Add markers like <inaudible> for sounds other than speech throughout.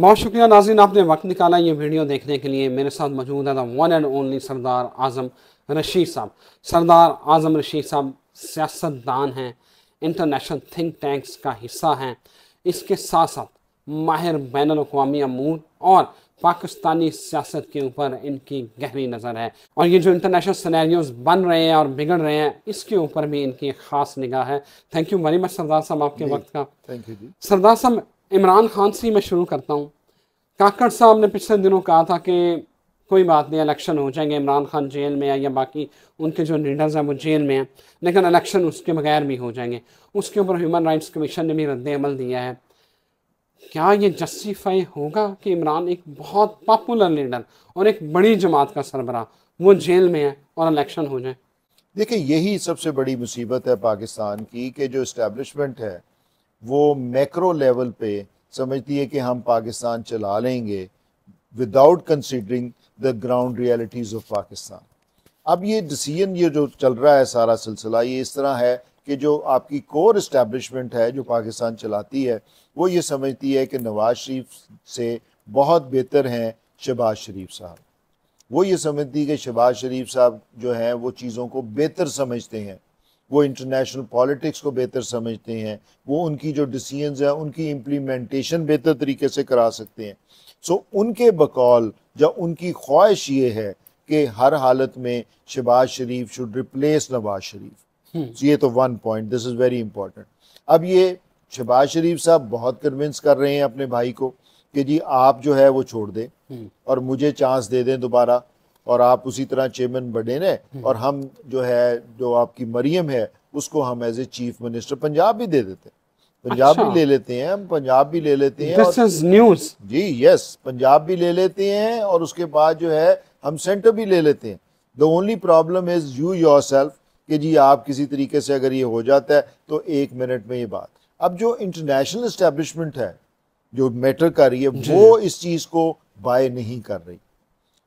बहुत शुक्रिया नाजिन आपने वक्त निकाला ये वीडियो देखने के लिए मेरे साथ मौजूद है one and only Sardar Azam Rashid साहब सरदार आजम रशीद साहब सियासतदान हैं इंटरनेशनल थिंक टैंक्स का हिस्सा हैं इसके साथ साथ माहिर बैन अवी अमूर और पाकिस्तानी सियासत के ऊपर इनकी गहरी नज़र है और ये जो इंटरनेशनल सिनेरियोज बन रहे हैं और बिगड़ रहे हैं इसके ऊपर भी इनकी खास निगाह है thank you very much Sardar साहब आपके वक्त का थैंक यू सरदार साहब इमरान खान से मैं शुरू करता हूँ काकड़ साहब ने पिछले दिनों कहा था कि कोई बात नहीं इलेक्शन हो जाएंगे इमरान खान जेल में है या बाकी उनके जो लीडर्स हैं वो जेल में हैं लेकिन इलेक्शन उसके बगैर भी हो जाएंगे उसके ऊपर ह्यूमन राइट्स कमीशन ने भी रद्दमल दिया है क्या ये जस्टिफाई होगा कि इमरान एक बहुत पॉपुलर लीडर और एक बड़ी जमात का सरबरा वो जेल में है और इलेक्शन हो जाए देखिए यही सबसे बड़ी मुसीबत है पाकिस्तान की कि जो इस्टेब्लिशमेंट है वो मैक्रो लेवल पे समझती है कि हम पाकिस्तान चला लेंगे without considering the ground realities of Pakistan अब ये डिसीजन ये जो चल रहा है सारा सिलसिला ये इस तरह है कि जो आपकी कोर इस्टेब्लिशमेंट है जो पाकिस्तान चलाती है वो ये समझती है कि नवाज शरीफ से बहुत बेहतर हैं शहबाज शरीफ साहब वो ये समझती है कि शहबाज शरीफ साहब जो हैं वो चीज़ों को बेहतर समझते हैं वो इंटरनेशनल पॉलिटिक्स को बेहतर समझते हैं वो उनकी जो डिसीजन है उनकी इम्प्लीमेंटेशन बेहतर तरीके से करा सकते हैं सो so, उनके बकौल या उनकी ख्वाहिश ये है कि हर हालत में Shahbaz Sharif should replace Nawaz Sharif hmm. so, ये तो one point this is very important अब ये शहबाज शरीफ साहब बहुत कन्विंस कर रहे हैं अपने भाई को कि जी आप जो है वो छोड़ दें हम्म। और मुझे चांस दे दें दोबारा और आप उसी तरह चेयरमैन बने ने हम्म। और हम जो है जो आपकी मरियम है उसको हम as a chief minister Punjab भी दे देते हैं पंजाब अच्छा। भी ले लेते हैं हम पंजाब भी ले लेते हैं दिस इज न्यूज जी यस पंजाब भी ले लेते हैं और उसके बाद जो है हम सेंटर भी ले लेते हैं the only problem is you yourself कि जी आप किसी तरीके से अगर ये हो जाता है तो एक मिनट में ये बात अब जो इंटरनेशनल इस्टेब्लिशमेंट है जो मैटर कर रही है वो इस चीज़ को बाय नहीं कर रही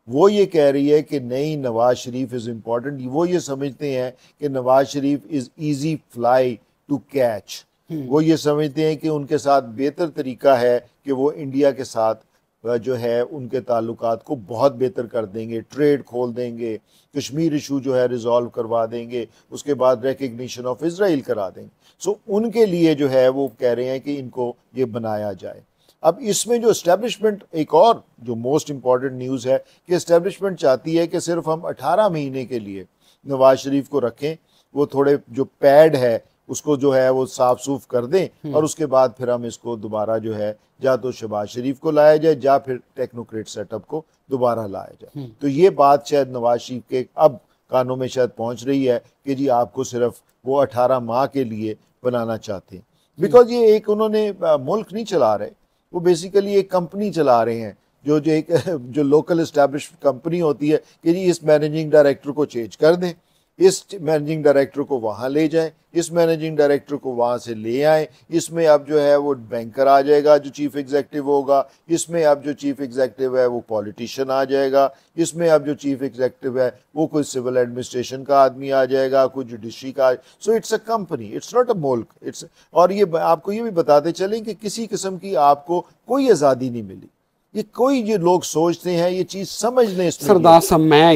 वो ये कह रही है कि नहीं नवाज शरीफ इज़ इम्पॉर्टेंट वो ये समझते हैं कि Nawaz Sharif is easy fly to catch वो ये समझते हैं कि उनके साथ बेहतर तरीका है कि वो इंडिया के साथ जो है उनके ताल्लुक को बहुत बेहतर कर देंगे ट्रेड खोल देंगे कश्मीर इशू जो है रिजॉल्व करवा देंगे उसके बाद रिकग्निशन ऑफ इसराइल करा देंगे सो उनके लिए जो है वो कह रहे हैं कि इनको ये बनाया जाए अब इसमें जो इस्टेब्लिशमेंट एक और जो मोस्ट इम्पॉर्टेंट न्यूज़ है कि इस्टेब्लिशमेंट चाहती है कि सिर्फ हम 18 महीने के लिए नवाज शरीफ को रखें वो थोड़े जो पैड है उसको जो है वो साफ सूफ कर दें हम्म। और उसके बाद फिर हम इसको दोबारा जो है या तो शहबाज शरीफ को लाया जाए या फिर टेक्नोक्रेट सेटअप को दोबारा लाया जाए हम्म। तो ये बात शायद नवाज शरीफ के अब कानों में शायद पहुंच रही है कि जी आपको सिर्फ वो अठारह माह के लिए बनाना चाहते हैं बिकॉज हम्म। ये एक उन्होंने मुल्क नहीं चला रहे वो बेसिकली एक कंपनी चला रहे हैं जो जो एक <laughs> जो लोकल इस्टेब्लिश कंपनी होती है कि जी इस मैनेजिंग डायरेक्टर को चेंज कर दें इस मैनेजिंग डायरेक्टर को वहाँ ले जाएं इस मैनेजिंग डायरेक्टर को वहाँ से ले आएं इसमें अब जो है वो बैंकर आ जाएगा जो चीफ एग्जेक्टिव होगा इसमें अब जो चीफ एग्जेक्टिव है वो पॉलिटिशियन आ जाएगा इसमें अब जो चीफ एग्जेक्टिव है वो कोई सिविल एडमिनिस्ट्रेशन का आदमी आ जाएगा कोई जुडिशरी का so it's a company it's not a मुल्क इट्स और ये आपको ये भी बताते चलें कि किसी किस्म की आपको कोई आज़ादी नहीं मिली ये कोई जो लोग सोचते हैं ये चीज़ समझ नहीं सरदार साहब मैं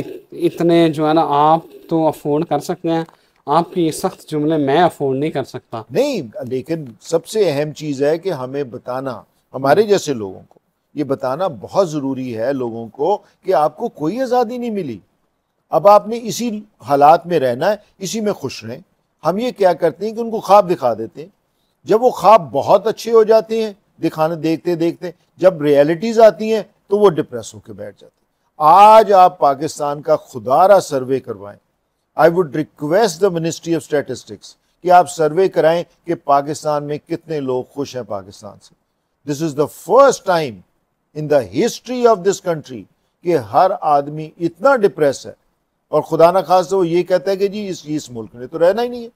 इतने जो है ना आप तो अफोर्ड कर सकते हैं आपके ये सख्त जुमले मैं अफोर्ड नहीं कर सकता नहीं लेकिन सबसे अहम चीज़ है कि हमें बताना हमारे जैसे लोगों को ये बताना बहुत ज़रूरी है लोगों को कि आपको कोई आज़ादी नहीं मिली अब आपने इसी हालात में रहना है इसी में खुश रहें हम ये क्या करते हैं कि उनको ख्वाब दिखा देते हैं जब वो ख्वाब बहुत अच्छे हो जाते हैं दिखाने देखते देखते जब रियलिटीज़ आती हैं तो वो डिप्रेस होकर बैठ जाते आज आप पाकिस्तान का खुदारा सर्वे करवाएं I would request the ministry of statistics कि आप सर्वे कराएं कि पाकिस्तान में कितने लोग खुश हैं पाकिस्तान से this is the first time in the history of this country कि हर आदमी इतना डिप्रेस है और खुदा ना खास वो ये कहता है कि जी इस इस मुल्क ने तो रहना ही नहीं है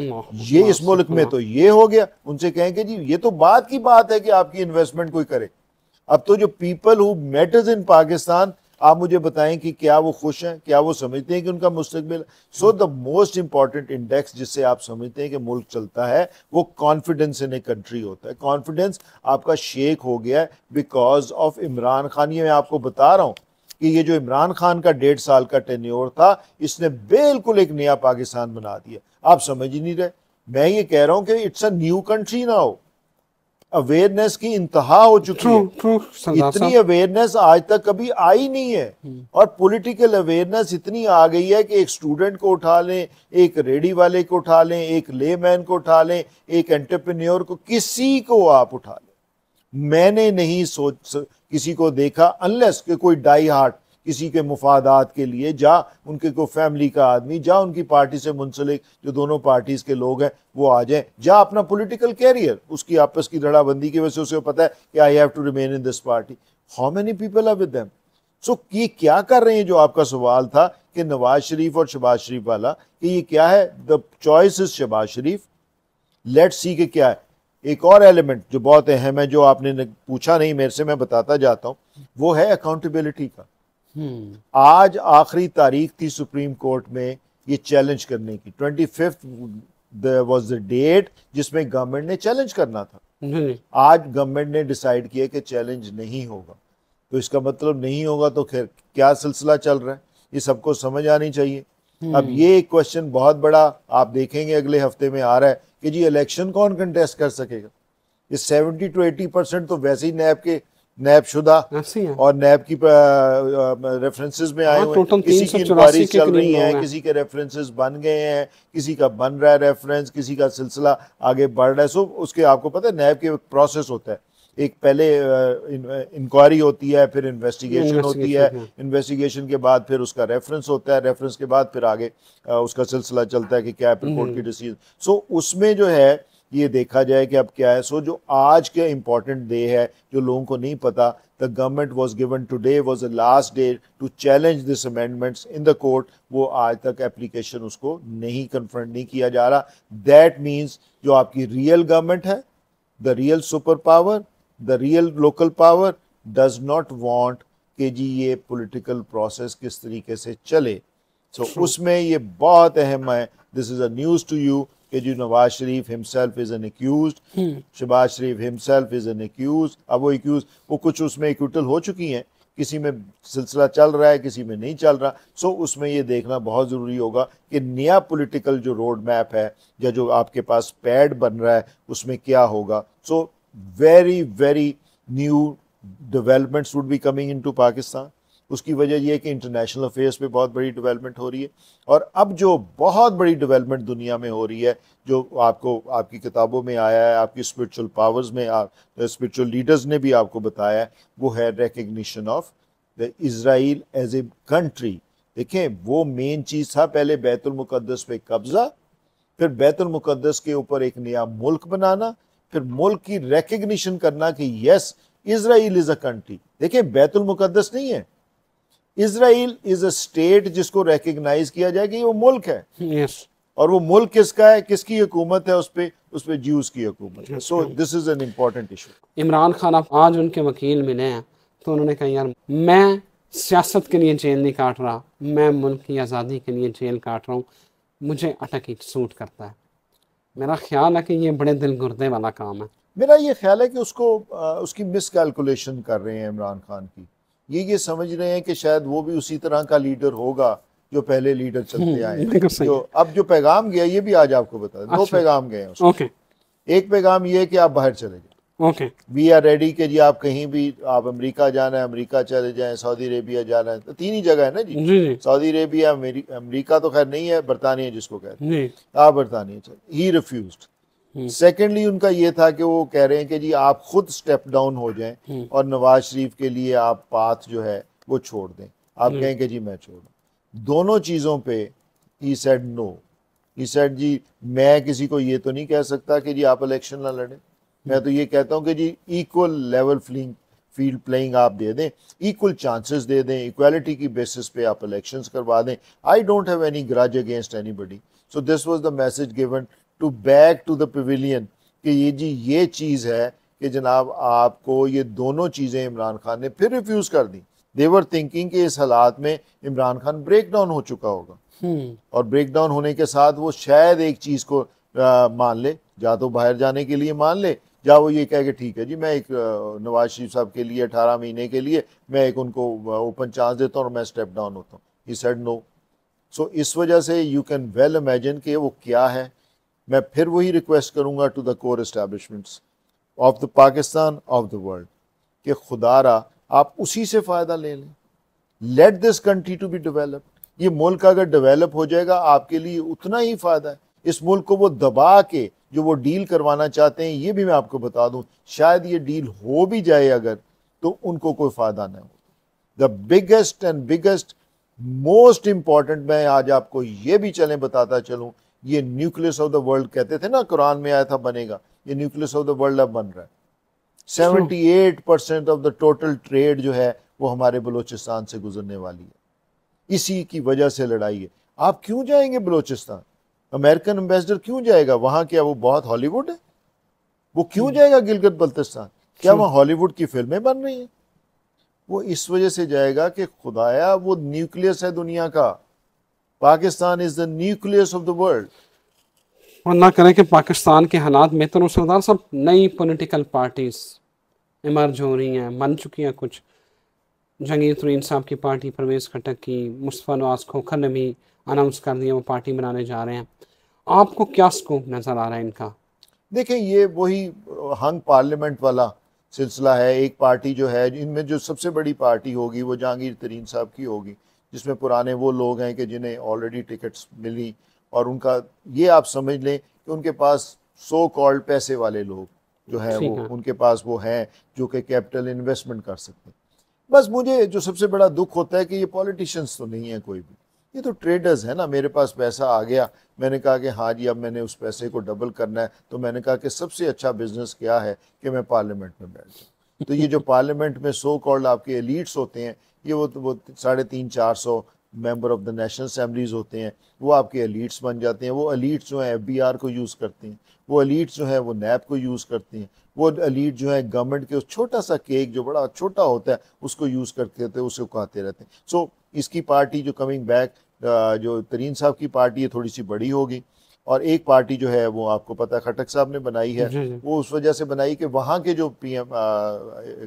ये इस मुल्क में तो ये हो गया उनसे कहेंगे जी ये तो बात की बात है कि आपकी इन्वेस्टमेंट कोई करे अब तो जो people who matters in Pakistan आप मुझे बताएं कि क्या वो खुश हैं क्या वो समझते हैं कि उनका मुस्तबिल so the most important index जिससे आप समझते हैं कि मुल्क चलता है वो कॉन्फिडेंस इन ए कंट्री होता है कॉन्फिडेंस आपका शेक हो गया है बिकॉज ऑफ इमरान खान ये मैं आपको बता रहा हूँ कि ये जो इमरान खान का डेढ़ साल का टेन्योर था इसने बिल्कुल एक नया पाकिस्तान बना दिया आप समझ ही नहीं रहे मैं ये कह रहा हूं कि इट्स अ न्यू कंट्री ना हो अवेयरनेस की इंतहा हो चुकी true, है true, इतनी अवेयरनेस आज तक कभी आई नहीं है हम्म। और पॉलिटिकल अवेयरनेस इतनी आ गई है कि एक स्टूडेंट को उठा लें एक रेडी वाले को उठा लें एक लेमैन को उठा लें एक एंटरप्रेन्योर को किसी को आप उठा लें मैंने नहीं सोच किसी को देखा अनलेस के कोई डाई हार्ट किसी के मुफादात के लिए जा उनके कोई फैमिली का आदमी जा उनकी पार्टी से मुंसलिक जो दोनों पार्टीज़ के लोग हैं वो आ जाए जा अपना पॉलिटिकल कैरियर उसकी आपस की धड़ाबंदी की वजह से उसे पता है कि I have to remain in this party how many people are with so ये क्या कर रहे हैं जो आपका सवाल था कि नवाज शरीफ और शबाज शरीफ वाला कि ये क्या है the choice is Shahbaz Sharif let see के क्या है एक और एलिमेंट जो बहुत अहम है जो आपने पूछा नहीं मेरे से मैं बताता जाता हूँ वो है अकाउंटेबिलिटी का हम्म। आज आखिरी तारीख थी सुप्रीम कोर्ट में ये चैलेंज करने की twenty fifth was the date जिसमें गवर्नमेंट ने चैलेंज करना था आज गवर्नमेंट ने डिसाइड किया कि चैलेंज नहीं होगा तो इसका मतलब नहीं होगा तो खैर क्या सिलसिला चल रहा है ये सबको समझ आनी चाहिए अब हम्म। ये एक क्वेश्चन बहुत बड़ा आप देखेंगे अगले हफ्ते में आ रहा है कि जी इलेक्शन कौन कंटेस्ट कर सकेगा ये सेवेंटी टू एटी परसेंट तो वैसे ही नैब के नैब शुदा और नैब की रेफरेंसेस में आए हाँ, हुए किसी की इंक्वायरी चल रही है किसी के रेफरेंसेस बन गए हैं किसी का बन रहा है रेफरेंस किसी का सिलसिला आगे बढ़ रहा है सो उसके आपको पता है नैब के प्रोसेस होता है एक पहले इंक्वायरी होती है फिर इन्वेस्टिगेशन होती हाँ। है इन्वेस्टिगेशन के बाद फिर उसका रेफरेंस होता है रेफरेंस के बाद फिर आगे उसका सिलसिला चलता है कि क्या है फिर हम्म, कोर्ट हम्म। की डिसीजन सो उसमें जो है ये देखा जाए कि अब क्या है सो जो आज के इम्पॉर्टेंट डे है जो लोगों को नहीं पता the government was given today was a last day to challenge this amendments in the court वो आज तक एप्लीकेशन उसको नहीं कन्फर्म नहीं किया जा रहा दैट मीन्स जो आपकी रियल गवर्नमेंट है the real super power the real local power does not want कि जी ये पोलिटिकल प्रोसेस किस तरीके से चले सो so, उसमें ये बहुत अहम है this is a news to you कि जी Nawaz Sharif himself is an accuse Shahbaz Sharif himself is an accuse अब वो एक्यूज वो कुछ उसमें इक्विटल हो चुकी हैं किसी में सिलसिला चल रहा है किसी में नहीं चल रहा सो so, उसमें ये देखना बहुत ज़रूरी होगा कि नया पॉलिटिकल जो रोड मैप है या जो आपके पास पैड बन रहा है उसमें क्या होगा so so, very new developments would be coming into Pakistan उसकी वजह यह है कि इंटरनेशनल अफेयर्स पे बहुत बड़ी डेवलपमेंट हो रही है और अब जो बहुत बड़ी डेवलपमेंट दुनिया में हो रही है जो आपको आपकी किताबों में आया है आपकी स्पिरिचुअल पावर्स में स्पिरिचुअल लीडर्स ने भी आपको बताया है वो है recognition of the Israel as a country देखें वो मेन चीज़ था पहले बैतुलमुक़दस पे कब्ज़ा फिर बैतुलमुक़दस के ऊपर एक नया मुल्क बनाना फिर मुल्क की रिकग्निशन करना कि yes Israel is a country देखिए बैतुल मुकद्दस नहीं है इसराइल इज़ अ स्टेट जिसको रिकग्नाइज किया जाए कि वो मुल्क है yes. और वो मुल्क किसका है किसकी हुकूमत है उस पर उस पर जूस की हुकूमत so this is an important issue Imran Khan आप आज उनके वकील मिले हैं तो उन्होंने कहा यार मैं सियासत के लिए जेल नहीं काट रहा मैं मुल्क की आज़ादी के लिए जेल काट रहा हूँ मुझे अटक ही सूट करता है मेरा ख्याल है कि ये बड़े दिल गुर्दे वाला काम है मेरा ये ख्याल है कि उसको आ, उसकी मिस कैलकुलेशन कर रहे हैं इमरान खान की ये ये समझ रहे हैं कि शायद वो भी उसी तरह का लीडर होगा जो पहले लीडर चलते हम्म, आए जो अब जो पैगाम गया ये भी आज आपको बता दो अच्छा। पैगाम गए हैं एक पैगाम ये है कि आप बाहर चले जाए ओके वी आर रेडी के जी आप कहीं भी आप अमेरिका जाना है अमेरिका चले जाएं सऊदी अरेबिया जाना है तो तीन ही जगह है ना जी, जी, जी। सऊदी अरेबिया अमेरिका तो खैर नहीं है बरतानिया जिसको कहते हैं आप बरतानिया चले ही रिफ्यूज सेकेंडली उनका ये था कि वो कह रहे हैं कि जी आप खुद स्टेप डाउन हो जाएं हम्म। और नवाज शरीफ के लिए आप पाथ जो है वो छोड़ दें आप कहें कि जी मैं छोड़ दोनों चीज़ों पे he said no he said जी मैं किसी को ये तो नहीं कह सकता कि जी आप इलेक्शन ना लड़ें मैं तो ये कहता हूँ कि जी equal level playing field playing आप दे दें इक्वल चांसेस दे दें इक्वालिटी की बेसिस पे आप इलेक्शंस करवा दें I don't have any grudge against anybody so this was the message given to back to the pavilion कि ये जी ये चीज़ है कि जनाब आपको ये दोनों चीज़ें इमरान खान ने फिर रिफ्यूज़ कर दी देवर थिंकिंग के इस हालात में इमरान खान ब्रेक डाउन हो चुका होगा हम्म। और ब्रेक डाउन होने के साथ वो शायद एक चीज़ को मान ले या तो बाहर जाने के लिए मान ले या वो ये कह के ठीक है जी मैं एक नवाज शरीफ साहब के लिए अठारह महीने के लिए मैं एक उनको ओपन चांस देता हूँ और मैं स्टेप डाउन होता हूँ ही सेड नो सो इस वजह से यू कैन वेल इमेजिन कि वो क्या है मैं फिर वही रिक्वेस्ट करूँगा to the core establishments of the Pakistan of the world कि खुदारा आप उसी से फ़ायदा ले लें let this country to be develop ये मुल्क अगर डेवलप हो जाएगा आपके लिए उतना ही फ़ायदा है इस मुल्क को वो दबा के जो वो डील करवाना चाहते हैं ये भी मैं आपको बता दूं शायद ये डील हो भी जाए अगर तो उनको कोई फ़ायदा ना हो the biggest and biggest most important मैं आज आपको ये भी चलें बताता चलूं ये न्यूक्लियस ऑफ द वर्ल्ड कहते थे ना कुरान में आया था बनेगा ये न्यूक्लियस ऑफ द वर्ल्ड अब बन रहा है seventy eight percent of the total trade जो है वो हमारे बलोचिस्तान से गुजरने वाली है इसी की वजह से लड़ाई है आप क्यों जाएंगे बलोचिस्तान अमेरिकन एम्बेसडर क्यों जाएगा वहाँ क्या वो बहुत हॉलीवुड है वो क्यों hmm. जाएगा गिलगत बल्तिस्तान क्या वहां हॉलीवुड की फिल्में बन रही हैं वो इस वजह से जाएगा कि खुदाया वो न्यूक्लियस है दुनिया का Pakistan is the nucleus of the world और ना करें कि पाकिस्तान के हालात में तो सरदार साहब नई पॉलिटिकल पार्टीज इमर्ज हो रही हैं बन चुकी हैं कुछ जंगीर तुरीन साहब की पार्टी परवेज खटक की मुस्तफ़ा नवाज खोखर ने भी अनाउंस कर दिया वो पार्टी बनाने जा रहे हैं आपको क्या स्कोप नज़र आ रहा है इनका देखिए ये वही हंग पार्लियामेंट वाला सिलसिला है एक पार्टी जो है इनमें जो सबसे बड़ी पार्टी होगी वो जहांगीर तरीन साहब की होगी जिसमें पुराने वो लोग हैं कि जिन्हें ऑलरेडी टिकट्स मिली और उनका ये आप समझ लें कि उनके पास सो कॉल्ड पैसे वाले लोग जो है वो उनके पास वो हैं जो कि कैपिटल इन्वेस्टमेंट कर सकते हैं बस मुझे जो सबसे बड़ा दुख होता है कि ये पॉलिटिशियंस तो नहीं है कोई भी ये तो ट्रेडर्स है ना मेरे पास पैसा आ गया मैंने कहा कि हाँ जी अब मैंने उस पैसे को डबल करना है तो मैंने कहा कि सबसे अच्छा बिजनेस क्या है कि मैं पार्लियामेंट में बैठ जाऊँ तो ये जो पार्लियामेंट में सो कॉल्ड आपके एलिट्स होते हैं ये वो तो वो साढ़े तीन चार सौ member of the national assemblies होते हैं वो आपके एलिट्स बन जाते हैं वो अलीट्स जो हैं एफ को यूज़ करते हैं वो अलीट्स जो हैं वो नैब को यूज़ करते हैं वो अलीट जो है गवर्नमेंट के उस छोटा सा केक जो बड़ा छोटा होता है उसको यूज़ करते रहते उसे खाते रहते हैं so, सो इसकी पार्टी जो कमिंग बैक uh, जो तरीन साहब की पार्टी है थोड़ी सी बड़ी होगी और एक पार्टी जो है वो आपको पता है खटक साहब ने बनाई है वो उस वजह से बनाई कि वहाँ के जो एम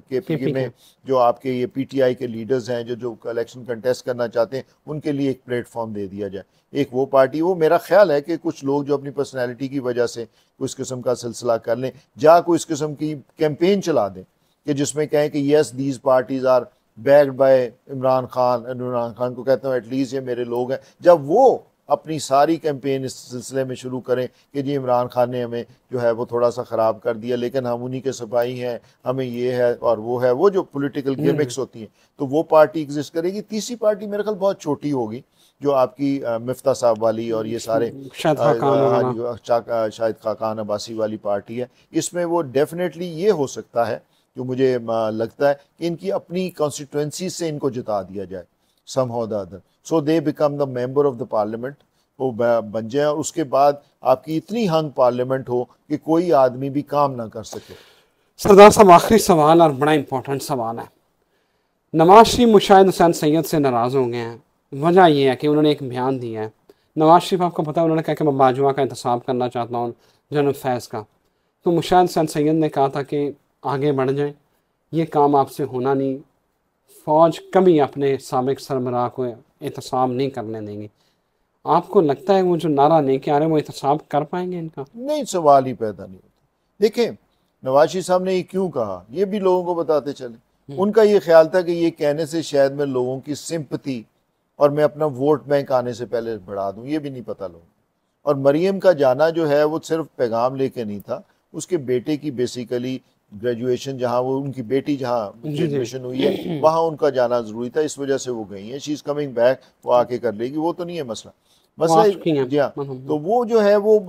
के पी में जो आपके ये पीटीआई के लीडर्स हैं जो जो इलेक्शन कंटेस्ट करना चाहते हैं उनके लिए एक प्लेटफॉर्म दे दिया जाए एक वो पार्टी वो मेरा ख्याल है कि कुछ लोग जो अपनी पर्सनैलिटी की वजह से कुछ किस्म का सिलसिला कर लें या कोई इस किस्म की कैंपेन चला दें कि जिसमें कहें कि yes these parties are backed by Imran Khan Imran Khan को कहता हूँ एटलीस्ट ये मेरे लोग हैं जब वो अपनी सारी कैंपेन इस सिलसिले में शुरू करें कि जी इमरान खान ने हमें जो है वो थोड़ा सा ख़राब कर दिया लेकिन हम उन्हीं के सिपाही हैं हमें ये है और वो है वो जो पॉलिटिकल गेमिक्स हम्म। होती हैं तो वो पार्टी एग्जिस्ट करेगी तीसरी पार्टी मेरे ख्याल बहुत छोटी होगी जो आपकी मफ्ता साहब वाली और ये सारे शाहिद खाकान हाँ अब्बासी वाली पार्टी है इसमें वो डेफिनेटली ये हो सकता है जो मुझे लगता है कि इनकी अपनी कॉन्स्टिट्यूंसी से इनको जिता दिया जाए somehow the other. So they become the member of the parliament वो बन जाए और उसके बाद आपकी इतनी हंग पार्लियामेंट हो कि कोई आदमी भी काम ना कर सके सरदार साहब आखिरी सवाल और बड़ा इंपॉर्टेंट सवाल है नवाज शरीफ मुशाहिद हुसैन सैयद से नाराज़ हो गए हैं वजह यह है कि उन्होंने एक बयान दिया है नवाज शरीफ आपको पता है उन्होंने कहा कि मैं बाजवा का इंतसाब करना चाहता हूँ जनरल फैज़ का तो मुशाहिद हुसैन सैयद ने कहा था कि आगे बढ़ जाए ये काम आपसे होना नहीं फ़ौज कभी अपने सबक सरबराह को एहतसाब नहीं करने देंगे आपको लगता है वो जो नारा लेके आ रहे हैं वो एहतसाब कर पाएंगे इनका नहीं सवाल ही पैदा नहीं होता देखें नवाजी साहब ने ये क्यों कहा ये भी लोगों को बताते चले हम्म। उनका ये ख्याल था कि ये कहने से शायद मैं लोगों की सिंपति और मैं अपना वोट बैंक आने से पहले बढ़ा दूँ ये भी नहीं पता लोगों और मरीम का जाना जो है वो सिर्फ पैगाम लेके नहीं था उसके बेटे की बेसिकली ग्रेजुएशन जहाँ वो उनकी बेटी जहाँ ग्रेजुएशन हुई है वहाँ उनका जाना ज़रूरी था इस वजह से वो गई हैं शी इज़ कमिंग बैक वो आके कर लेगी वो तो नहीं है मसला मसला जी हाँ हम्म, हम्म। तो वो जो है वो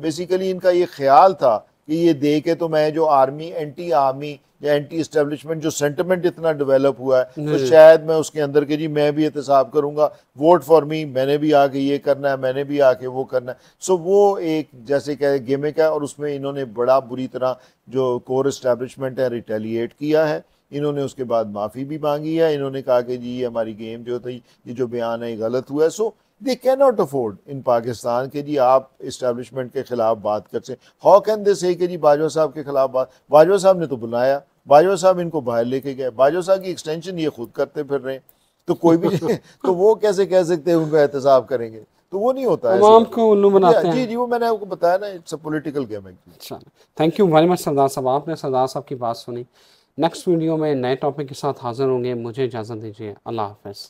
बेसिकली इनका ये ख्याल था कि ये दे के तो मैं जो आर्मी एंटी आर्मी या एंटी इस्टेब्लिशमेंट जो सेंटिमेंट इतना डेवलप हुआ है तो शायद मैं उसके अंदर के जी मैं भी एहतसाब करूंगा वोट फॉर मी मैंने भी आके ये करना है मैंने भी आके वो करना है सो वो एक जैसे कह गेमिक है और उसमें इन्होंने बड़ा बुरी तरह जो कोर इस्टेब्लिशमेंट है रिटेलिएट किया है इन्होंने उसके बाद माफ़ी भी मांगी है इन्होंने कहा कि जी ये हमारी गेम जो थी ये जो बयान है ये गलत हुआ है so they can not afford in Pakistan के जी आप इस्टेबलिशमेंट के खिलाफ बात कर सकें हाउ कैन दे से जी बाजवा साहब के खिलाफ बात बाजवा साहब ने तो बुलाया बाजवा साहब इनको बाहर लेके गए बाजवा साहब की एक्सटेंशन ये खुद करते फिर रहे हैं तो कोई भी <laughs> तो वो कैसे कह सकते हैं उनका एहतजाब करेंगे तो वो नहीं होता है को उल्लू बनाते हैं जी जी वो मैंने आपको बताया ना इट्स अ पॉलिटिकल गेम है thank you very much Sardar साहब आपने सरदार साहब की बात सुनी नेक्स्ट वीडियो में नए टॉपिक के साथ हाजिर होंगे मुझे इजाज़त दीजिए अल्लाह हाफिज़